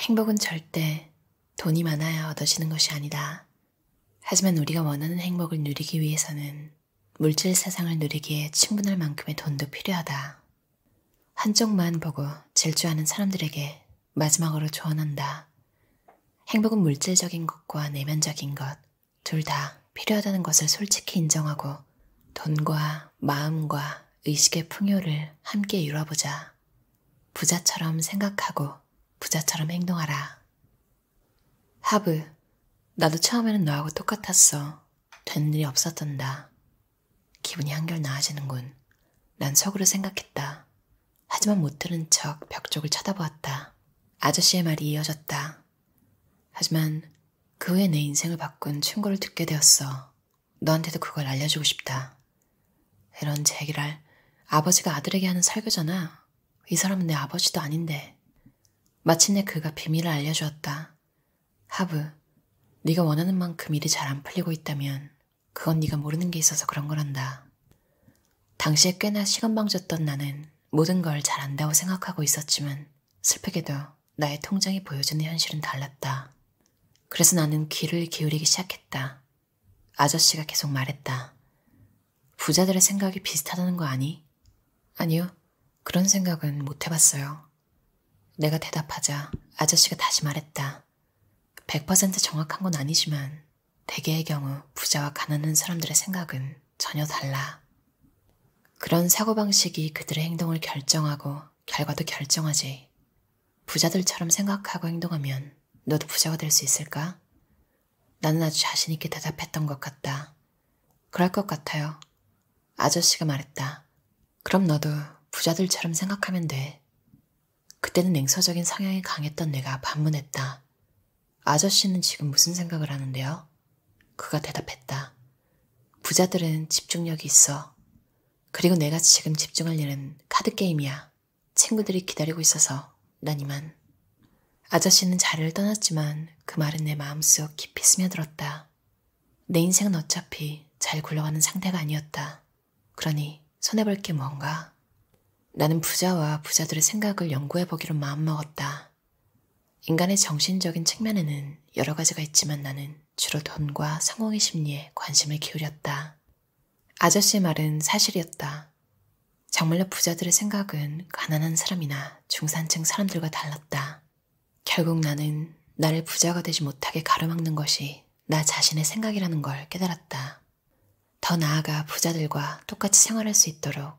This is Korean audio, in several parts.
행복은 절대 돈이 많아야 얻어지는 것이 아니다. 하지만 우리가 원하는 행복을 누리기 위해서는 물질 세상을 누리기에 충분할 만큼의 돈도 필요하다. 한쪽만 보고 질주하는 사람들에게 마지막으로 조언한다. 행복은 물질적인 것과 내면적인 것, 둘 다 필요하다는 것을 솔직히 인정하고 돈과 마음과 의식의 풍요를 함께 이어보자 부자처럼 생각하고 부자처럼 행동하라. 하브, 나도 처음에는 너하고 똑같았어. 된 일이 없었던다. 기분이 한결 나아지는군. 난 속으로 생각했다. 하지만 못 들은 척 벽쪽을 쳐다보았다. 아저씨의 말이 이어졌다. 하지만 그 후에 내 인생을 바꾼 충고를 듣게 되었어. 너한테도 그걸 알려주고 싶다. 이런 제기랄, 아버지가 아들에게 하는 설교잖아. 이 사람은 내 아버지도 아닌데. 마침내 그가 비밀을 알려주었다. 하브, 네가 원하는 만큼 일이 잘 안 풀리고 있다면 그건 네가 모르는 게 있어서 그런 거란다. 당시에 꽤나 시간방졌던 나는 모든 걸 잘 안다고 생각하고 있었지만 슬프게도 나의 통장이 보여주는 현실은 달랐다. 그래서 나는 귀를 기울이기 시작했다. 아저씨가 계속 말했다. 부자들의 생각이 비슷하다는 거 아니? 아니요. 그런 생각은 못 해봤어요. 내가 대답하자 아저씨가 다시 말했다. 100% 정확한 건 아니지만 대개의 경우 부자와 가난한 사람들의 생각은 전혀 달라. 그런 사고방식이 그들의 행동을 결정하고 결과도 결정하지. 부자들처럼 생각하고 행동하면 너도 부자가 될 수 있을까? 나는 아주 자신있게 대답했던 것 같다. 그럴 것 같아요. 아저씨가 말했다. 그럼 너도 부자들처럼 생각하면 돼. 그때는 냉소적인 성향이 강했던 내가 반문했다. 아저씨는 지금 무슨 생각을 하는데요? 그가 대답했다. 부자들은 집중력이 있어. 그리고 내가 지금 집중할 일은 카드게임이야. 친구들이 기다리고 있어서 난 이만. 아저씨는 자리를 떠났지만 그 말은 내 마음속 깊이 스며들었다. 내 인생은 어차피 잘 굴러가는 상태가 아니었다. 그러니 손해볼 게 뭔가 나는 부자와 부자들의 생각을 연구해 보기로 마음먹었다. 인간의 정신적인 측면에는 여러 가지가 있지만 나는 주로 돈과 성공의 심리에 관심을 기울였다. 아저씨의 말은 사실이었다. 정말로 부자들의 생각은 가난한 사람이나 중산층 사람들과 달랐다. 결국 나는 나를 부자가 되지 못하게 가로막는 것이 나 자신의 생각이라는 걸 깨달았다. 더 나아가 부자들과 똑같이 생활할 수 있도록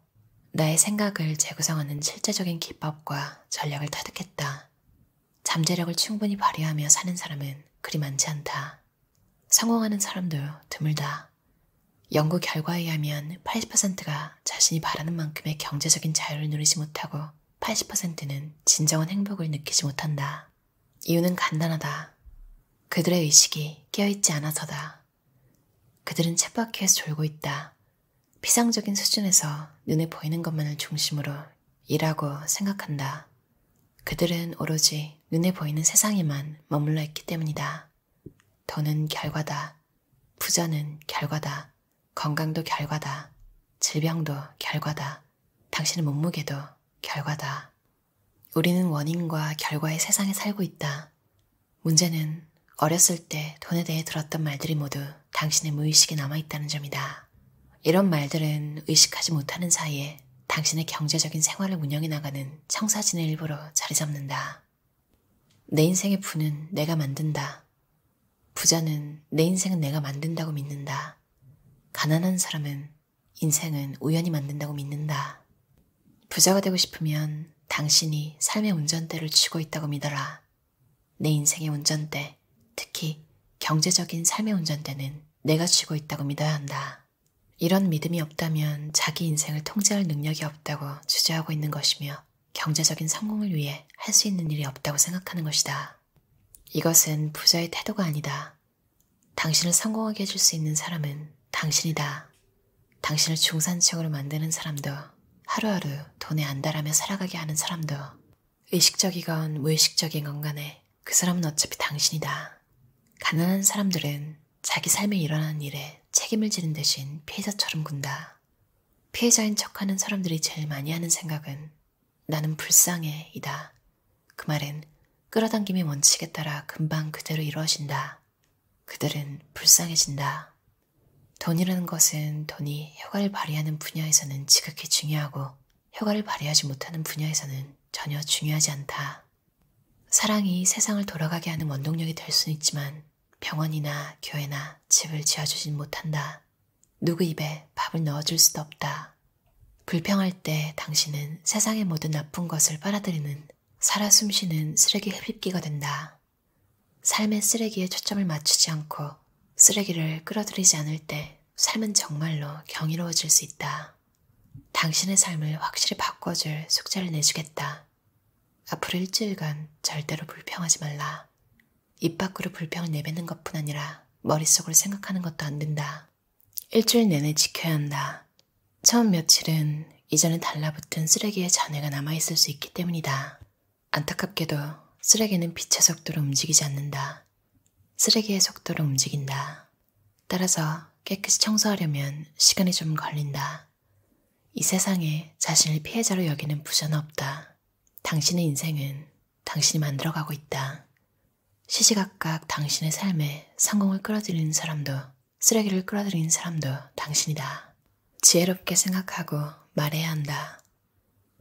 나의 생각을 재구성하는 실제적인 기법과 전략을 터득했다. 잠재력을 충분히 발휘하며 사는 사람은 그리 많지 않다. 성공하는 사람도 드물다. 연구 결과에 의하면 80%가 자신이 바라는 만큼의 경제적인 자유를 누리지 못하고 80%는 진정한 행복을 느끼지 못한다. 이유는 간단하다. 그들의 의식이 깨어있지 않아서다. 그들은 쳇바퀴에서 졸고 있다. 피상적인 수준에서 눈에 보이는 것만을 중심으로 일하고 생각한다. 그들은 오로지 눈에 보이는 세상에만 머물러 있기 때문이다. 돈은 결과다. 부자는 결과다. 건강도 결과다. 질병도 결과다. 당신의 몸무게도 결과다. 우리는 원인과 결과의 세상에 살고 있다. 문제는 어렸을 때 돈에 대해 들었던 말들이 모두 당신의 무의식에 남아있다는 점이다. 이런 말들은 의식하지 못하는 사이에 당신의 경제적인 생활을 운영해 나가는 청사진의 일부로 자리 잡는다. 내 인생의 부는 내가 만든다. 부자는 내 인생은 내가 만든다고 믿는다. 가난한 사람은 인생은 우연히 만든다고 믿는다. 부자가 되고 싶으면 당신이 삶의 운전대를 쥐고 있다고 믿어라. 내 인생의 운전대, 특히 경제적인 삶의 운전대는 내가 쥐고 있다고 믿어야 한다. 이런 믿음이 없다면 자기 인생을 통제할 능력이 없다고 주저하고 있는 것이며 경제적인 성공을 위해 할 수 있는 일이 없다고 생각하는 것이다. 이것은 부자의 태도가 아니다. 당신을 성공하게 해줄 수 있는 사람은 당신이다. 당신을 중산층으로 만드는 사람도 하루하루 돈에 안달하며 살아가게 하는 사람도 의식적이건 무의식적인 건 간에 그 사람은 어차피 당신이다. 가난한 사람들은 자기 삶에 일어나는 일에 책임을 지는 대신 피해자처럼 군다. 피해자인 척하는 사람들이 제일 많이 하는 생각은 나는 불쌍해 이다. 그 말은 끌어당김의 원칙에 따라 금방 그대로 이루어진다. 그들은 불쌍해진다. 돈이라는 것은 돈이 효과를 발휘하는 분야에서는 지극히 중요하고 효과를 발휘하지 못하는 분야에서는 전혀 중요하지 않다. 사랑이 세상을 돌아가게 하는 원동력이 될 수는 있지만 병원이나 교회나 집을 지어주진 못한다. 누구 입에 밥을 넣어줄 수도 없다. 불평할 때 당신은 세상의 모든 나쁜 것을 빨아들이는 살아 숨쉬는 쓰레기 흡입기가 된다. 삶의 쓰레기에 초점을 맞추지 않고 쓰레기를 끌어들이지 않을 때 삶은 정말로 경이로워질 수 있다. 당신의 삶을 확실히 바꿔줄 숙제를 내주겠다. 앞으로 일주일간 절대로 불평하지 말라. 입 밖으로 불평을 내뱉는 것뿐 아니라 머릿속으로 생각하는 것도 안 된다. 일주일 내내 지켜야 한다. 처음 며칠은 이전에 달라붙은 쓰레기의 잔해가 남아있을 수 있기 때문이다. 안타깝게도 쓰레기는 빛의 속도로 움직이지 않는다. 쓰레기의 속도로 움직인다. 따라서 깨끗이 청소하려면 시간이 좀 걸린다. 이 세상에 자신을 피해자로 여기는 부자는 없다. 당신의 인생은 당신이 만들어가고 있다. 시시각각 당신의 삶에 성공을 끌어들이는 사람도 쓰레기를 끌어들이는 사람도 당신이다. 지혜롭게 생각하고 말해야 한다.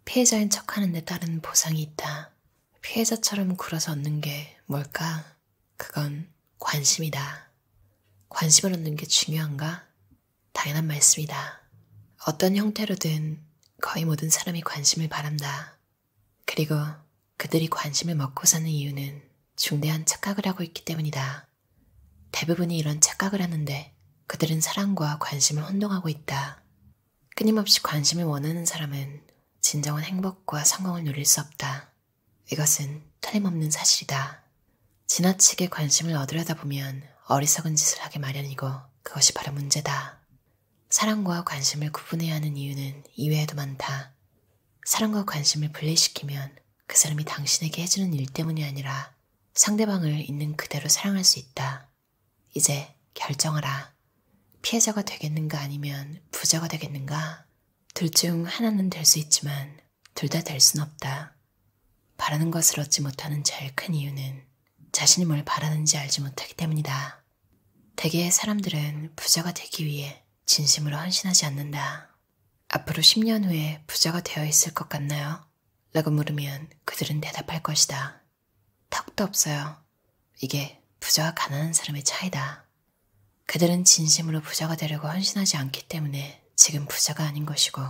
피해자인 척 하는 데 따른 보상이 있다. 피해자처럼 굴어서 얻는 게 뭘까? 그건 관심이다. 관심을 얻는 게 중요한가? 당연한 말씀이다. 어떤 형태로든 거의 모든 사람이 관심을 바란다. 그리고 그들이 관심을 먹고 사는 이유는 중대한 착각을 하고 있기 때문이다. 대부분이 이런 착각을 하는데 그들은 사랑과 관심을 혼동하고 있다. 끊임없이 관심을 원하는 사람은 진정한 행복과 성공을 누릴 수 없다. 이것은 틀림없는 사실이다. 지나치게 관심을 얻으려다 보면 어리석은 짓을 하게 마련이고 그것이 바로 문제다. 사랑과 관심을 구분해야 하는 이유는 이외에도 많다. 사랑과 관심을 분리시키면 그 사람이 당신에게 해주는 일 때문이 아니라 상대방을 있는 그대로 사랑할 수 있다. 이제 결정하라. 피해자가 되겠는가 아니면 부자가 되겠는가? 둘 중 하나는 될 수 있지만 둘 다 될 순 없다. 바라는 것을 얻지 못하는 제일 큰 이유는 자신이 뭘 바라는지 알지 못하기 때문이다. 대개 사람들은 부자가 되기 위해 진심으로 헌신하지 않는다. 앞으로 10년 후에 부자가 되어 있을 것 같나요? 라고 물으면 그들은 대답할 것이다. 턱도 없어요. 이게 부자와 가난한 사람의 차이다. 그들은 진심으로 부자가 되려고 헌신하지 않기 때문에 지금 부자가 아닌 것이고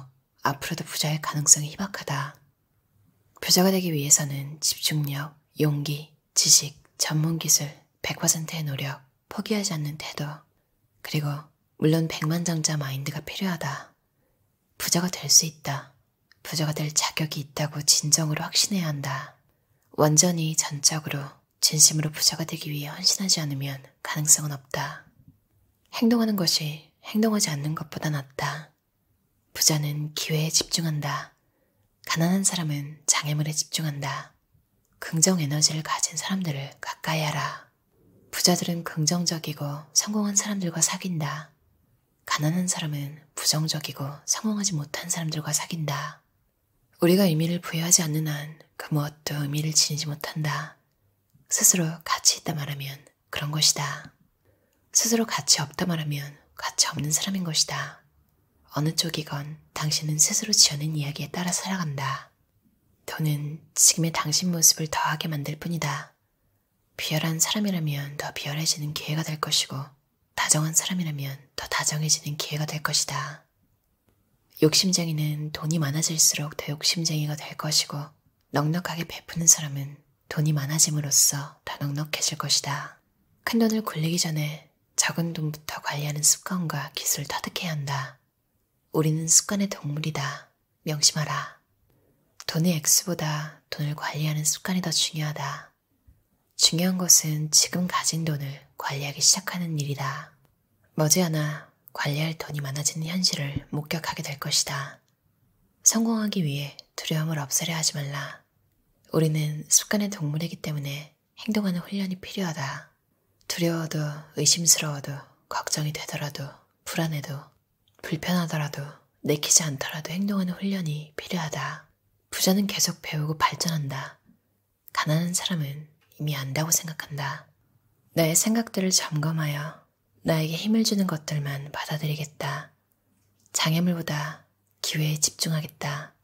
앞으로도 부자의 가능성이 희박하다. 부자가 되기 위해서는 집중력, 용기, 지식, 전문기술, 100%의 노력, 포기하지 않는 태도, 그리고 물론 백만장자 마인드가 필요하다. 부자가 될 수 있다. 부자가 될 자격이 있다고 진정으로 확신해야 한다. 완전히 전적으로 진심으로 부자가 되기 위해 헌신하지 않으면 가능성은 없다. 행동하는 것이 행동하지 않는 것보다 낫다. 부자는 기회에 집중한다. 가난한 사람은 장애물에 집중한다. 긍정 에너지를 가진 사람들을 가까이 하라. 부자들은 긍정적이고 성공한 사람들과 사귄다. 가난한 사람은 부정적이고 성공하지 못한 사람들과 사귄다. 우리가 의미를 부여하지 않는 한그 무엇도 의미를 지니지 못한다. 스스로 가치 있다 말하면 그런 것이다. 스스로 가치 없다 말하면 가치 없는 사람인 것이다. 어느 쪽이건 당신은 스스로 지어낸 이야기에 따라 살아간다. 돈은 지금의 당신 모습을 더하게 만들 뿐이다. 비열한 사람이라면 더 비열해지는 기회가 될 것이고 다정한 사람이라면 더 다정해지는 기회가 될 것이다. 욕심쟁이는 돈이 많아질수록 더 욕심쟁이가 될 것이고 넉넉하게 베푸는 사람은 돈이 많아짐으로써 더 넉넉해질 것이다. 큰 돈을 굴리기 전에 작은 돈부터 관리하는 습관과 기술을 터득해야 한다. 우리는 습관의 동물이다. 명심하라. 돈의 액수보다 돈을 관리하는 습관이 더 중요하다. 중요한 것은 지금 가진 돈을 관리하기 시작하는 일이다. 머지않아 관리할 돈이 많아지는 현실을 목격하게 될 것이다. 성공하기 위해 두려움을 없애려 하지 말라. 우리는 습관의 동물이기 때문에 행동하는 훈련이 필요하다. 두려워도 의심스러워도 걱정이 되더라도 불안해도 불편하더라도 내키지 않더라도 행동하는 훈련이 필요하다. 부자는 계속 배우고 발전한다. 가난한 사람은 이미 안다고 생각한다. 나의 생각들을 점검하여 나에게 힘을 주는 것들만 받아들이겠다. 장애물보다 기회에 집중하겠다.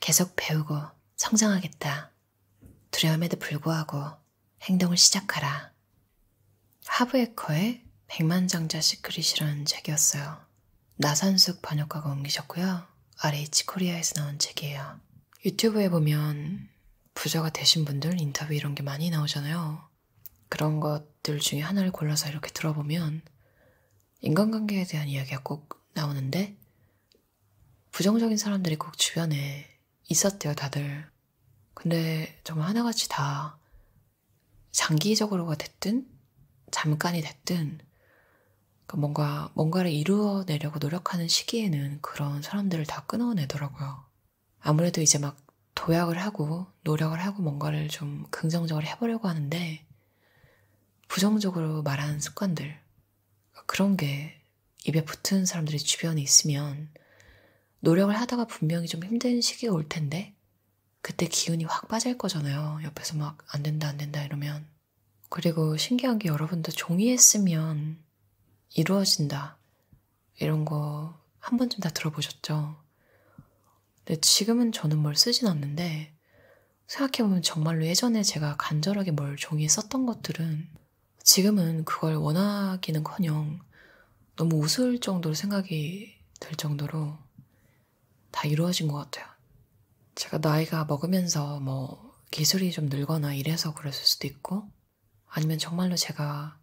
계속 배우고 성장하겠다. 두려움에도 불구하고 행동을 시작하라. 하브에커의 백만장자 시크릿이라는 책이었어요. 나산숙 번역가가 옮기셨고요. RH 코리아에서 나온 책이에요. 유튜브에 보면 부자가 되신 분들 인터뷰 이런 게 많이 나오잖아요. 그런 것들 중에 하나를 골라서 이렇게 들어보면 인간관계에 대한 이야기가 꼭 나오는데 부정적인 사람들이 꼭 주변에 있었대요, 다들. 근데 정말 하나같이 다 장기적으로가 됐든, 잠깐이 됐든, 그러니까 뭔가, 뭔가를 이루어내려고 노력하는 시기에는 그런 사람들을 다 끊어내더라고요. 아무래도 이제 막 도약을 하고, 노력을 하고, 뭔가를 좀 긍정적으로 해보려고 하는데, 부정적으로 말하는 습관들, 그러니까 그런 게 입에 붙은 사람들이 주변에 있으면 노력을 하다가 분명히 좀 힘든 시기가 올 텐데 그때 기운이 확 빠질 거잖아요. 옆에서 막 안 된다 안 된다 이러면 그리고 신기한 게 여러분도 종이에 쓰면 이루어진다 이런 거 한 번쯤 다 들어보셨죠? 근데 지금은 저는 뭘 쓰진 않는데 생각해보면 정말로 예전에 제가 간절하게 뭘 종이에 썼던 것들은 지금은 그걸 원하기는커녕 너무 웃을 정도로 생각이 될 정도로 다 이루어진 것 같아요. 제가 나이가 먹으면서 뭐 기술이 좀 늘거나 이래서 그랬을 수도 있고 아니면 정말로 제가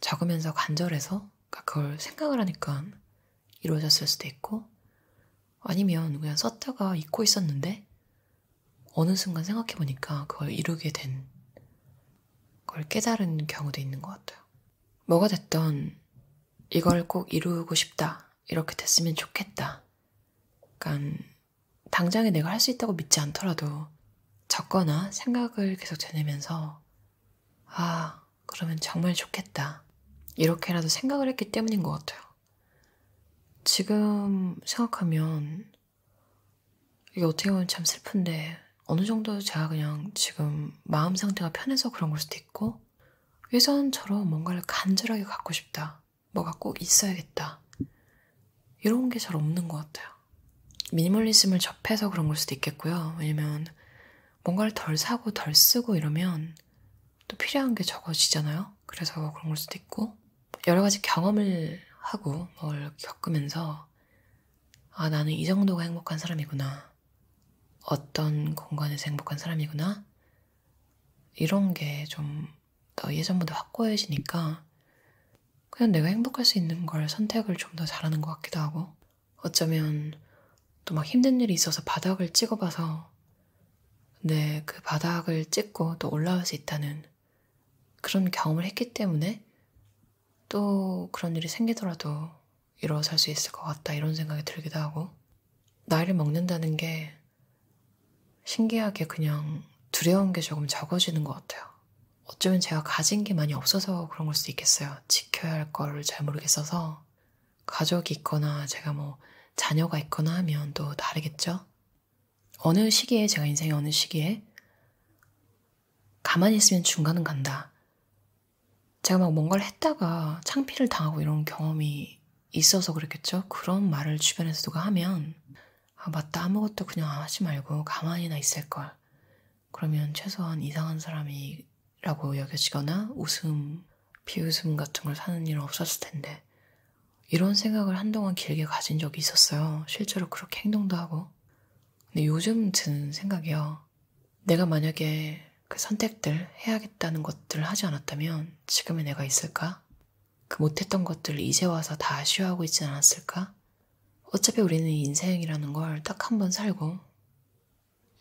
적으면서 간절해서 그러니까 그걸 생각을 하니까 이루어졌을 수도 있고 아니면 그냥 썼다가 잊고 있었는데 어느 순간 생각해보니까 그걸 이루게 된 그걸 깨달은 경우도 있는 것 같아요. 뭐가 됐던 이걸 꼭 이루고 싶다, 이렇게 됐으면 좋겠다, 약간 당장에 내가 할 수 있다고 믿지 않더라도 적거나 생각을 계속 되내면서 아, 그러면 정말 좋겠다. 이렇게라도 생각을 했기 때문인 것 같아요. 지금 생각하면 이게 어떻게 보면 참 슬픈데 어느 정도 제가 그냥 지금 마음 상태가 편해서 그런 걸 수도 있고 예전처럼 뭔가를 간절하게 갖고 싶다. 뭐가 꼭 있어야겠다. 이런 게 잘 없는 것 같아요. 미니멀리즘을 접해서 그런 걸 수도 있겠고요. 왜냐면 뭔가를 덜 사고 덜 쓰고 이러면 또 필요한 게 적어지잖아요. 그래서 그런 걸 수도 있고 여러 가지 경험을 하고 뭘 겪으면서 아 나는 이 정도가 행복한 사람이구나. 어떤 공간에서 행복한 사람이구나. 이런 게 좀 더 예전보다 확고해지니까 그냥 내가 행복할 수 있는 걸 선택을 좀 더 잘하는 것 같기도 하고 어쩌면 또막 힘든 일이 있어서 바닥을 찍어봐서 네그 바닥을 찍고 또 올라올 수 있다는 그런 경험을 했기 때문에 또 그런 일이 생기더라도 일어설 수 있을 것 같다 이런 생각이 들기도 하고 나이를 먹는다는 게 신기하게 그냥 두려운 게 조금 적어지는 것 같아요. 어쩌면 제가 가진 게 많이 없어서 그런 걸 수도 있겠어요. 지켜야 할 거를 잘 모르겠어서 가족이 있거나 제가 뭐 자녀가 있거나 하면 또 다르겠죠? 어느 시기에, 제가 인생의 어느 시기에, 가만히 있으면 중간은 간다. 제가 막 뭔가를 했다가 창피를 당하고 이런 경험이 있어서 그랬겠죠? 그런 말을 주변에서 누가 하면, 아, 맞다. 아무것도 그냥 하지 말고 가만히나 있을걸. 그러면 최소한 이상한 사람이라고 여겨지거나 웃음, 비웃음 같은 걸 사는 일은 없었을 텐데. 이런 생각을 한동안 길게 가진 적이 있었어요. 실제로 그렇게 행동도 하고. 근데 요즘 드는 생각이요. 내가 만약에 그 선택들 해야겠다는 것들을 하지 않았다면 지금의 내가 있을까? 그 못했던 것들을 이제 와서 다 아쉬워하고 있진 않았을까? 어차피 우리는 인생이라는 걸 딱 한 번 살고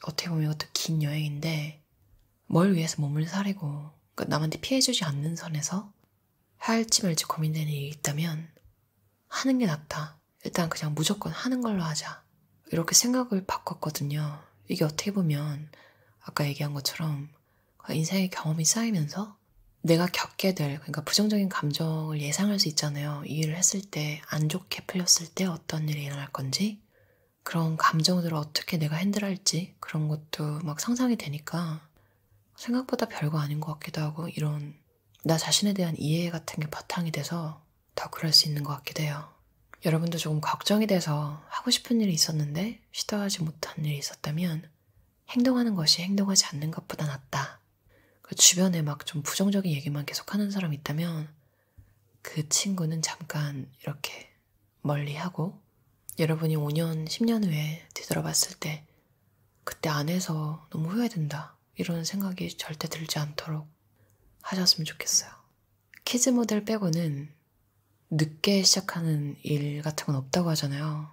어떻게 보면 이것도 긴 여행인데 뭘 위해서 몸을 사리고 그러니까 남한테 피해주지 않는 선에서 할지 말지 고민되는 일이 있다면 하는 게 낫다. 일단 그냥 무조건 하는 걸로 하자. 이렇게 생각을 바꿨거든요. 이게 어떻게 보면 아까 얘기한 것처럼 그러니까 인생의 경험이 쌓이면서 내가 겪게 될, 그러니까 부정적인 감정을 예상할 수 있잖아요. 이 일을 했을 때, 안 좋게 풀렸을 때 어떤 일이 일어날 건지, 그런 감정들을 어떻게 내가 핸들할지, 그런 것도 막 상상이 되니까 생각보다 별거 아닌 것 같기도 하고, 이런 나 자신에 대한 이해 같은 게 바탕이 돼서 더 그럴 수 있는 것 같기도 해요. 여러분도 조금 걱정이 돼서 하고 싶은 일이 있었는데 시도하지 못한 일이 있었다면 행동하는 것이 행동하지 않는 것보다 낫다. 그 주변에 막 좀 부정적인 얘기만 계속하는 사람 있다면 그 친구는 잠깐 이렇게 멀리하고 여러분이 5년, 10년 후에 뒤돌아봤을 때 그때 안 해서 너무 후회된다 이런 생각이 절대 들지 않도록 하셨으면 좋겠어요. 키즈 모델 빼고는 늦게 시작하는 일 같은 건 없다고 하잖아요.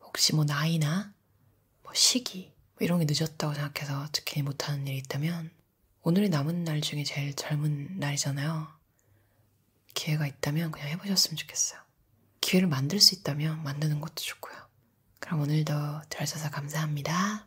혹시 뭐 나이나 뭐 시기 뭐 이런 게 늦었다고 생각해서 특히 못하는 일이 있다면 오늘이 남은 날 중에 제일 젊은 날이잖아요. 기회가 있다면 그냥 해보셨으면 좋겠어요. 기회를 만들 수 있다면 만드는 것도 좋고요. 그럼 오늘도 잘 써서 감사합니다.